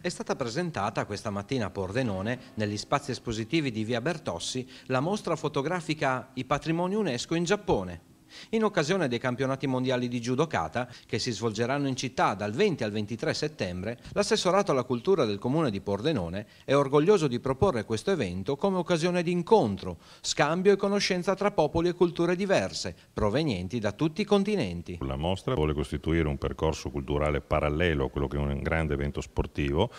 è stata presentata questa mattina a Pordenone, negli spazi espositivi di via Bertossi, la mostra fotografica I patrimoni UNESCO in Giappone in occasione dei campionati mondiali di giudocata che si svolgeranno in città dal 20 al 23 settembre, l'assessorato alla cultura del comune di Pordenone è orgoglioso di proporre questo evento come occasione di incontro, scambio e conoscenza tra popoli e culture diverse, provenienti da tutti i continenti. La mostra vuole costituire un percorso culturale parallelo a quello che è un grande evento sportivo,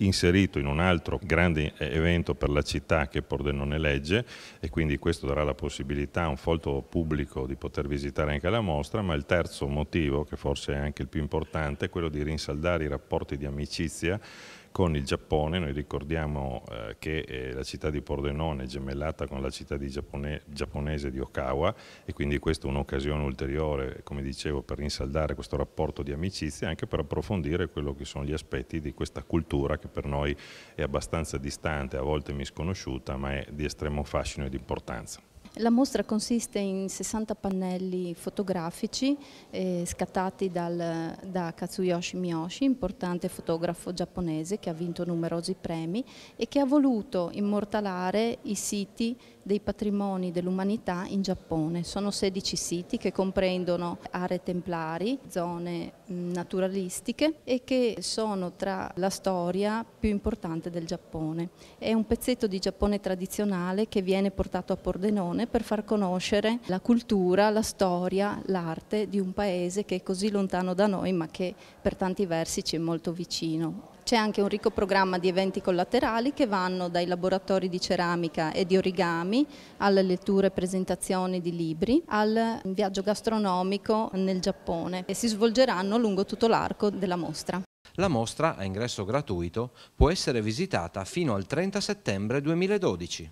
inserito in un altro grande eh, evento per la città che Pordenone legge e quindi questo darà la possibilità a un folto pubblico di poter poter visitare anche la mostra, ma il terzo motivo, che forse è anche il più importante, è quello di rinsaldare i rapporti di amicizia con il Giappone, noi ricordiamo eh, che eh, la città di Pordenone è gemellata con la città di Giappone, giapponese di Okawa e quindi questa è un'occasione ulteriore, come dicevo, per rinsaldare questo rapporto di amicizia e anche per approfondire quello che sono gli aspetti di questa cultura che per noi è abbastanza distante, a volte misconosciuta, ma è di estremo fascino e di importanza. La mostra consiste in 60 pannelli fotografici eh, scattati dal, da Katsuyoshi Miyoshi, importante fotografo giapponese che ha vinto numerosi premi e che ha voluto immortalare i siti dei patrimoni dell'umanità in Giappone. Sono 16 siti che comprendono aree templari, zone mm, naturalistiche e che sono tra la storia più importante del Giappone. È un pezzetto di Giappone tradizionale che viene portato a Pordenone per far conoscere la cultura, la storia, l'arte di un paese che è così lontano da noi ma che per tanti versi ci è molto vicino. C'è anche un ricco programma di eventi collaterali che vanno dai laboratori di ceramica e di origami alle letture e presentazioni di libri al viaggio gastronomico nel Giappone e si svolgeranno lungo tutto l'arco della mostra. La mostra, a ingresso gratuito, può essere visitata fino al 30 settembre 2012.